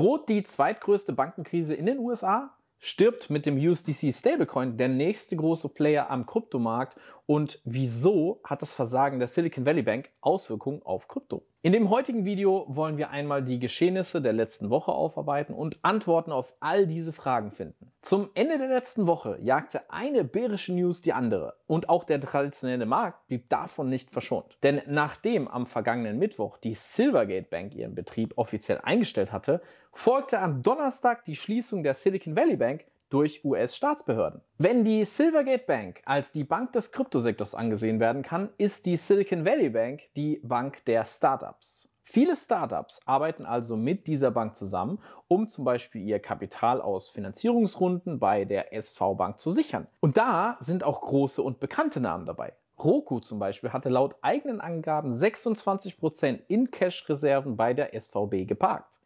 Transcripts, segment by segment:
Droht die zweitgrößte Bankenkrise in den USA? Stirbt mit dem USDC Stablecoin der nächste große Player am Kryptomarkt? Und wieso hat das Versagen der Silicon Valley Bank Auswirkungen auf Krypto? In dem heutigen Video wollen wir einmal die Geschehnisse der letzten Woche aufarbeiten und Antworten auf all diese Fragen finden. Zum Ende der letzten Woche jagte eine bärische News die andere und auch der traditionelle Markt blieb davon nicht verschont. Denn nachdem am vergangenen Mittwoch die Silvergate Bank ihren Betrieb offiziell eingestellt hatte, folgte am Donnerstag die Schließung der Silicon Valley Bank durch US-Staatsbehörden. Wenn die Silvergate Bank als die Bank des Kryptosektors angesehen werden kann, ist die Silicon Valley Bank die Bank der Startups. Viele Startups arbeiten also mit dieser Bank zusammen, um zum Beispiel ihr Kapital aus Finanzierungsrunden bei der SV Bank zu sichern. Und da sind auch große und bekannte Namen dabei. Roku zum Beispiel hatte laut eigenen Angaben 26% in Cash-Reserven bei der SVB geparkt.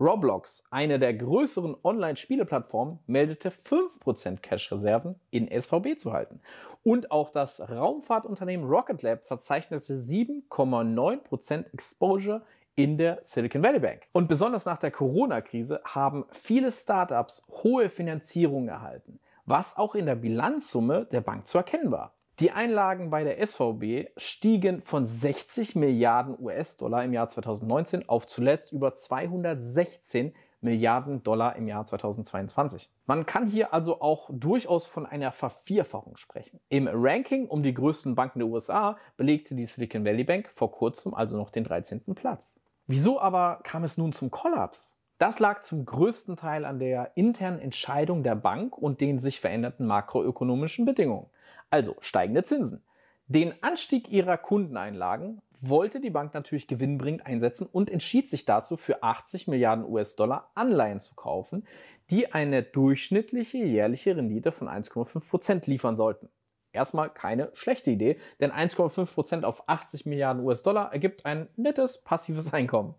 Roblox, eine der größeren Online-Spieleplattformen, meldete 5% Cash-Reserven in SVB zu halten. Und auch das Raumfahrtunternehmen Rocket Lab verzeichnete 7,9% Exposure in der Silicon Valley Bank. Und besonders nach der Corona-Krise haben viele Startups hohe Finanzierungen erhalten, was auch in der Bilanzsumme der Bank zu erkennen war. Die Einlagen bei der SVB stiegen von 60 Milliarden US-Dollar im Jahr 2019 auf zuletzt über 216 Milliarden Dollar im Jahr 2022. Man kann hier also auch durchaus von einer Vervierfachung sprechen. Im Ranking um die größten Banken der USA belegte die Silicon Valley Bank vor kurzem also noch den 13. Platz. Wieso aber kam es nun zum Kollaps? Das lag zum größten Teil an der internen Entscheidung der Bank und den sich veränderten makroökonomischen Bedingungen. Also steigende Zinsen. Den Anstieg ihrer Kundeneinlagen wollte die Bank natürlich gewinnbringend einsetzen und entschied sich dazu, für 80 Milliarden US-Dollar Anleihen zu kaufen, die eine durchschnittliche jährliche Rendite von 1,5 Prozent liefern sollten. Erstmal keine schlechte Idee, denn 1,5 Prozent auf 80 Milliarden US-Dollar ergibt ein nettes passives Einkommen.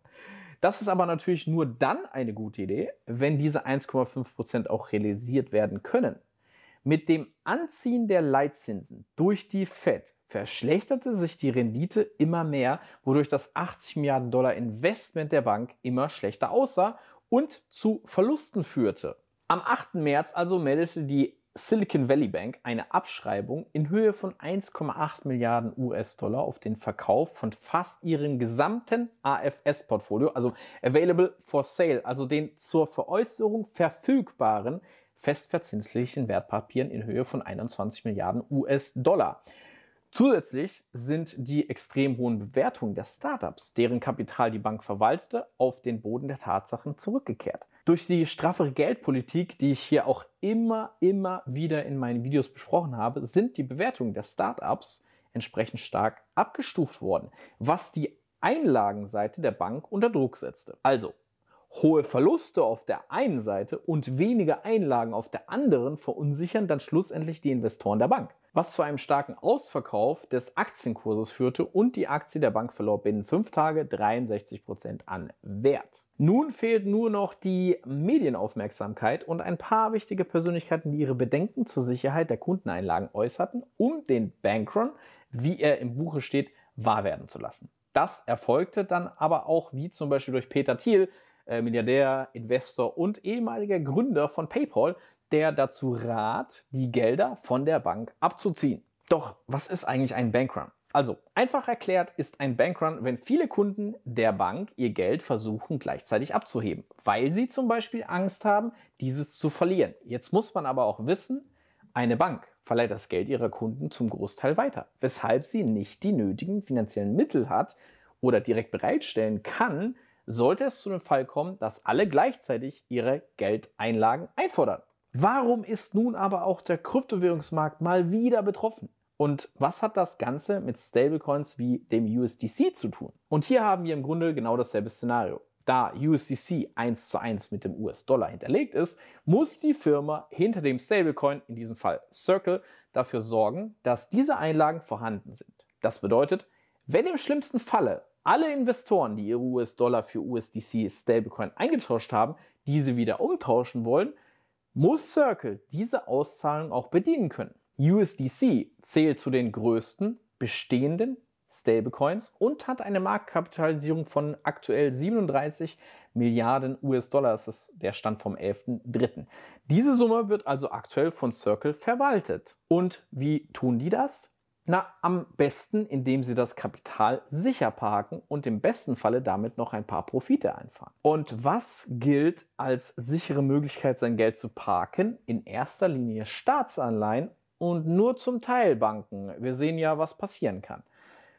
Das ist aber natürlich nur dann eine gute Idee, wenn diese 1,5 Prozent auch realisiert werden können. Mit dem Anziehen der Leitzinsen durch die Fed verschlechterte sich die Rendite immer mehr, wodurch das 80 Milliarden Dollar Investment der Bank immer schlechter aussah und zu Verlusten führte. Am 8. März also meldete die Silicon Valley Bank eine Abschreibung in Höhe von 1,8 Milliarden US-Dollar auf den Verkauf von fast ihrem gesamten AFS-Portfolio, also Available for Sale, also den zur Veräußerung verfügbaren festverzinslichen Wertpapieren in Höhe von 21 Milliarden US-Dollar. Zusätzlich sind die extrem hohen Bewertungen der Startups, deren Kapital die Bank verwaltete, auf den Boden der Tatsachen zurückgekehrt. Durch die straffere Geldpolitik, die ich hier auch immer, immer wieder in meinen Videos besprochen habe, sind die Bewertungen der Startups entsprechend stark abgestuft worden, was die Einlagenseite der Bank unter Druck setzte. Also, hohe Verluste auf der einen Seite und wenige Einlagen auf der anderen verunsichern dann schlussendlich die Investoren der Bank, was zu einem starken Ausverkauf des Aktienkurses führte und die Aktie der Bank verlor binnen fünf Tage 63% an Wert. Nun fehlt nur noch die Medienaufmerksamkeit und ein paar wichtige Persönlichkeiten, die ihre Bedenken zur Sicherheit der Kundeneinlagen äußerten, um den Bankrun, wie er im Buche steht, wahr werden zu lassen. Das erfolgte dann aber auch, wie zum Beispiel durch Peter Thiel, äh, Milliardär, Investor und ehemaliger Gründer von PayPal, der dazu rät, die Gelder von der Bank abzuziehen. Doch was ist eigentlich ein Bankrun? Also, einfach erklärt ist ein Bankrun, wenn viele Kunden der Bank ihr Geld versuchen gleichzeitig abzuheben, weil sie zum Beispiel Angst haben, dieses zu verlieren. Jetzt muss man aber auch wissen, eine Bank verleiht das Geld ihrer Kunden zum Großteil weiter, weshalb sie nicht die nötigen finanziellen Mittel hat oder direkt bereitstellen kann, sollte es zu dem Fall kommen, dass alle gleichzeitig ihre Geldeinlagen einfordern. Warum ist nun aber auch der Kryptowährungsmarkt mal wieder betroffen? Und was hat das Ganze mit Stablecoins wie dem USDC zu tun? Und hier haben wir im Grunde genau dasselbe Szenario. Da USDC 1 zu 1 mit dem US-Dollar hinterlegt ist, muss die Firma hinter dem Stablecoin, in diesem Fall Circle, dafür sorgen, dass diese Einlagen vorhanden sind. Das bedeutet, wenn im schlimmsten Falle alle Investoren, die ihre US-Dollar für USDC Stablecoin eingetauscht haben, diese wieder umtauschen wollen, muss Circle diese Auszahlung auch bedienen können. USDC zählt zu den größten bestehenden Stablecoins und hat eine Marktkapitalisierung von aktuell 37 Milliarden US-Dollar. Das ist der Stand vom 11.03. Diese Summe wird also aktuell von Circle verwaltet. Und wie tun die das? Na, am besten, indem sie das Kapital sicher parken und im besten Falle damit noch ein paar Profite einfahren. Und was gilt als sichere Möglichkeit, sein Geld zu parken? In erster Linie Staatsanleihen und nur zum Teil Banken. Wir sehen ja, was passieren kann.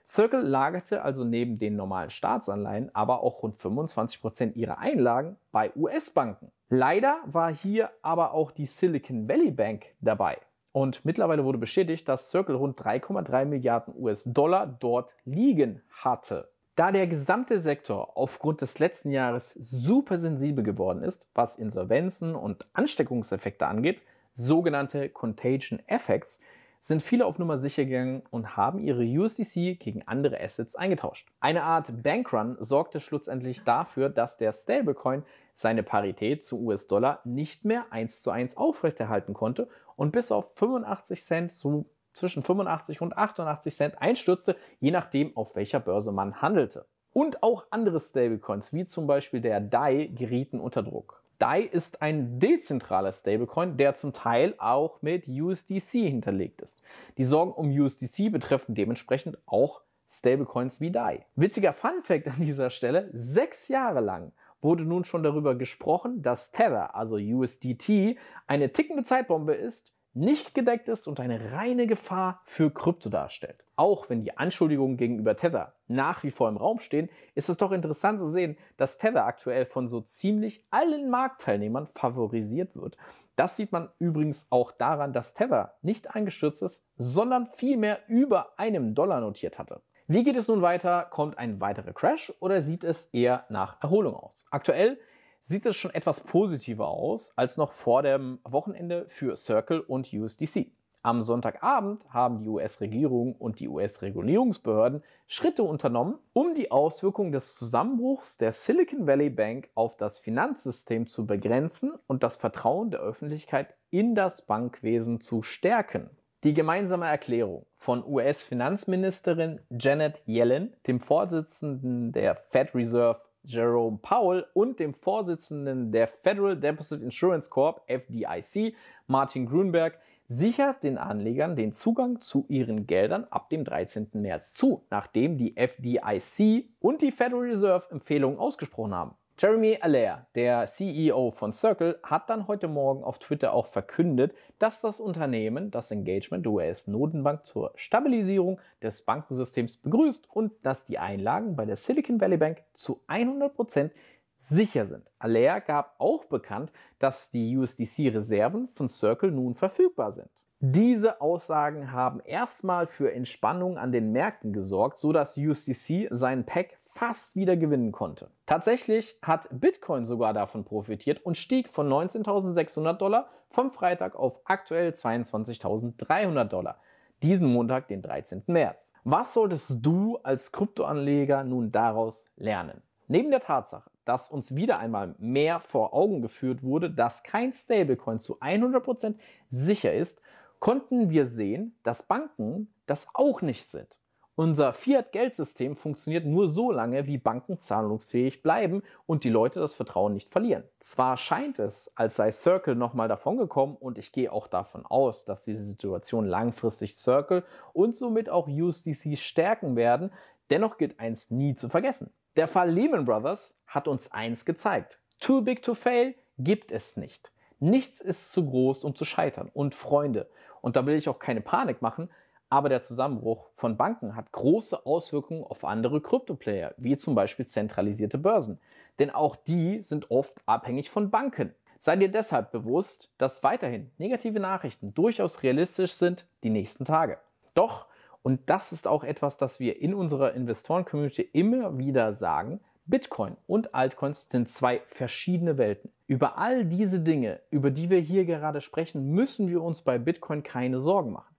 Circle lagerte also neben den normalen Staatsanleihen aber auch rund 25% ihrer Einlagen bei US-Banken. Leider war hier aber auch die Silicon Valley Bank dabei. Und mittlerweile wurde bestätigt, dass Circle rund 3,3 Milliarden US-Dollar dort liegen hatte. Da der gesamte Sektor aufgrund des letzten Jahres super sensibel geworden ist, was Insolvenzen und Ansteckungseffekte angeht, sogenannte Contagion Effects, sind viele auf Nummer sicher gegangen und haben ihre USDC gegen andere Assets eingetauscht. Eine Art Bankrun sorgte schlussendlich dafür, dass der Stablecoin seine Parität zu US-Dollar nicht mehr eins zu eins aufrechterhalten konnte und bis auf 85 Cent zu zwischen 85 und 88 Cent einstürzte, je nachdem, auf welcher Börse man handelte. Und auch andere Stablecoins, wie zum Beispiel der DAI, gerieten unter Druck. DAI ist ein dezentraler Stablecoin, der zum Teil auch mit USDC hinterlegt ist. Die Sorgen um USDC betreffen dementsprechend auch Stablecoins wie DAI. Witziger Fun fact an dieser Stelle, sechs Jahre lang wurde nun schon darüber gesprochen, dass Tether, also USDT, eine tickende Zeitbombe ist, nicht gedeckt ist und eine reine Gefahr für Krypto darstellt. Auch wenn die Anschuldigungen gegenüber Tether nach wie vor im Raum stehen, ist es doch interessant zu sehen, dass Tether aktuell von so ziemlich allen Marktteilnehmern favorisiert wird. Das sieht man übrigens auch daran, dass Tether nicht eingestürzt ist, sondern vielmehr über einem Dollar notiert hatte. Wie geht es nun weiter? Kommt ein weiterer Crash oder sieht es eher nach Erholung aus? Aktuell sieht es schon etwas positiver aus als noch vor dem Wochenende für Circle und USDC. Am Sonntagabend haben die US-Regierung und die US-Regulierungsbehörden Schritte unternommen, um die Auswirkungen des Zusammenbruchs der Silicon Valley Bank auf das Finanzsystem zu begrenzen und das Vertrauen der Öffentlichkeit in das Bankwesen zu stärken. Die gemeinsame Erklärung von US-Finanzministerin Janet Yellen, dem Vorsitzenden der Fed Reserve Jerome Powell und dem Vorsitzenden der Federal Deposit Insurance Corp, FDIC, Martin Grünberg, sichert den Anlegern den Zugang zu ihren Geldern ab dem 13. März zu, nachdem die FDIC und die Federal Reserve Empfehlungen ausgesprochen haben. Jeremy Allaire, der CEO von Circle, hat dann heute Morgen auf Twitter auch verkündet, dass das Unternehmen das Engagement der US-Notenbank zur Stabilisierung des Bankensystems begrüßt und dass die Einlagen bei der Silicon Valley Bank zu 100 Prozent sicher sind. Allaire gab auch bekannt, dass die USDC-Reserven von Circle nun verfügbar sind. Diese Aussagen haben erstmal für Entspannung an den Märkten gesorgt, sodass USDC seinen Pack fast wieder gewinnen konnte. Tatsächlich hat Bitcoin sogar davon profitiert und stieg von 19.600 Dollar vom Freitag auf aktuell 22.300 Dollar, diesen Montag, den 13. März. Was solltest du als Kryptoanleger nun daraus lernen? Neben der Tatsache, dass uns wieder einmal mehr vor Augen geführt wurde, dass kein Stablecoin zu 100% sicher ist, konnten wir sehen, dass Banken das auch nicht sind. Unser Fiat-Geldsystem funktioniert nur so lange, wie Banken zahlungsfähig bleiben und die Leute das Vertrauen nicht verlieren. Zwar scheint es, als sei Circle nochmal davongekommen und ich gehe auch davon aus, dass diese Situation langfristig Circle und somit auch USDC stärken werden, dennoch gilt eins nie zu vergessen. Der Fall Lehman Brothers hat uns eins gezeigt. Too big to fail gibt es nicht. Nichts ist zu groß, um zu scheitern. Und Freunde, und da will ich auch keine Panik machen, aber der Zusammenbruch von Banken hat große Auswirkungen auf andere Krypto-Player, wie zum Beispiel zentralisierte Börsen. Denn auch die sind oft abhängig von Banken. Sei dir deshalb bewusst, dass weiterhin negative Nachrichten durchaus realistisch sind die nächsten Tage. Doch, und das ist auch etwas, das wir in unserer Investoren-Community immer wieder sagen, Bitcoin und Altcoins sind zwei verschiedene Welten. Über all diese Dinge, über die wir hier gerade sprechen, müssen wir uns bei Bitcoin keine Sorgen machen.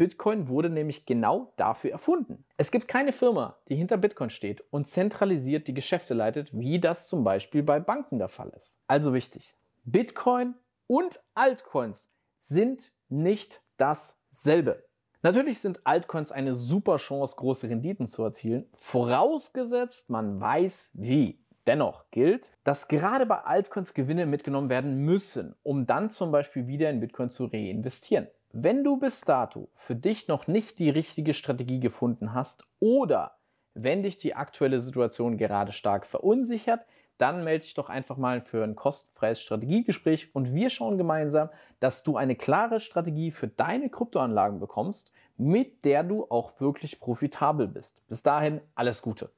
Bitcoin wurde nämlich genau dafür erfunden. Es gibt keine Firma, die hinter Bitcoin steht und zentralisiert die Geschäfte leitet, wie das zum Beispiel bei Banken der Fall ist. Also wichtig, Bitcoin und Altcoins sind nicht dasselbe. Natürlich sind Altcoins eine super Chance, große Renditen zu erzielen, vorausgesetzt man weiß wie. Dennoch gilt, dass gerade bei Altcoins Gewinne mitgenommen werden müssen, um dann zum Beispiel wieder in Bitcoin zu reinvestieren. Wenn du bis dato für dich noch nicht die richtige Strategie gefunden hast oder wenn dich die aktuelle Situation gerade stark verunsichert, dann melde dich doch einfach mal für ein kostenfreies Strategiegespräch und wir schauen gemeinsam, dass du eine klare Strategie für deine Kryptoanlagen bekommst, mit der du auch wirklich profitabel bist. Bis dahin alles Gute.